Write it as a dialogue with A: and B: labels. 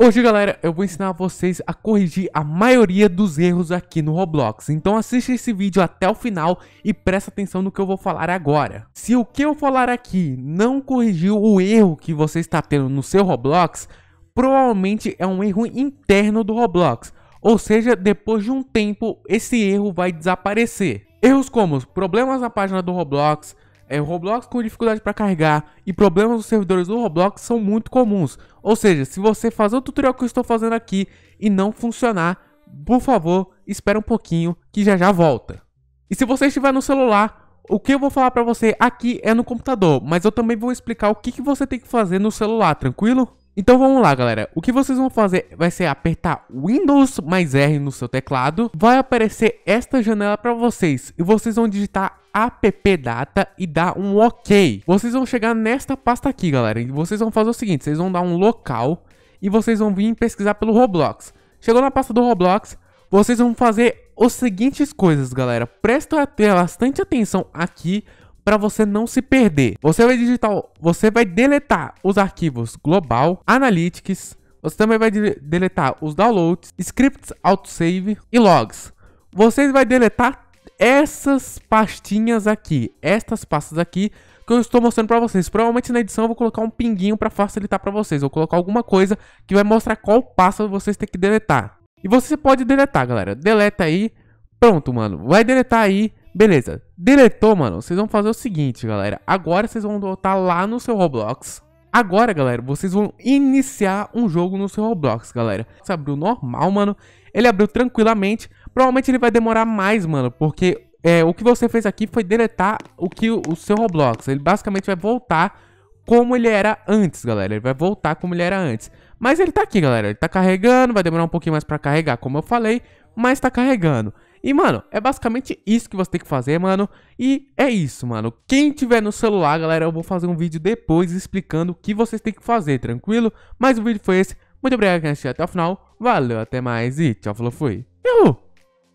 A: Hoje, galera, eu vou ensinar vocês a corrigir a maioria dos erros aqui no Roblox. Então assista esse vídeo até o final e presta atenção no que eu vou falar agora. Se o que eu falar aqui não corrigiu o erro que você está tendo no seu Roblox, provavelmente é um erro interno do Roblox. Ou seja, depois de um tempo, esse erro vai desaparecer. Erros como problemas na página do Roblox, é, Roblox com dificuldade para carregar e problemas nos servidores do Roblox são muito comuns. Ou seja, se você fazer o tutorial que eu estou fazendo aqui e não funcionar, por favor, espera um pouquinho que já já volta. E se você estiver no celular, o que eu vou falar para você aqui é no computador, mas eu também vou explicar o que, que você tem que fazer no celular, tranquilo? Então vamos lá, galera. O que vocês vão fazer vai ser apertar Windows mais R no seu teclado. Vai aparecer esta janela para vocês e vocês vão digitar appdata e dar um OK. Vocês vão chegar nesta pasta aqui, galera. E vocês vão fazer o seguinte, vocês vão dar um local e vocês vão vir pesquisar pelo Roblox. Chegou na pasta do Roblox, vocês vão fazer as seguintes coisas, galera. Presta bastante atenção aqui, para você não se perder. Você vai digitar, você vai deletar os arquivos global, analytics, você também vai deletar os downloads, scripts autosave e logs. Você vai deletar essas pastinhas aqui, estas pastas aqui que eu estou mostrando para vocês. Provavelmente na edição eu vou colocar um pinguinho para facilitar para vocês. Vou colocar alguma coisa que vai mostrar qual pasta vocês têm que deletar. E você pode deletar, galera. Deleta aí. Pronto, mano. Vai deletar aí Beleza, deletou, mano. Vocês vão fazer o seguinte, galera. Agora vocês vão voltar lá no seu Roblox. Agora, galera, vocês vão iniciar um jogo no seu Roblox, galera. Você abriu normal, mano. Ele abriu tranquilamente. Provavelmente ele vai demorar mais, mano, porque é, o que você fez aqui foi deletar o que o, o seu Roblox. Ele basicamente vai voltar como ele era antes, galera. Ele vai voltar como ele era antes. Mas ele tá aqui, galera. Ele tá carregando, vai demorar um pouquinho mais pra carregar, como eu falei, mas tá carregando. E, mano, é basicamente isso que você tem que fazer, mano. E é isso, mano. Quem tiver no celular, galera, eu vou fazer um vídeo depois explicando o que vocês têm que fazer, tranquilo? Mas o vídeo foi esse. Muito obrigado por assistir até o final. Valeu, até mais e tchau, falou, fui. Yahoo!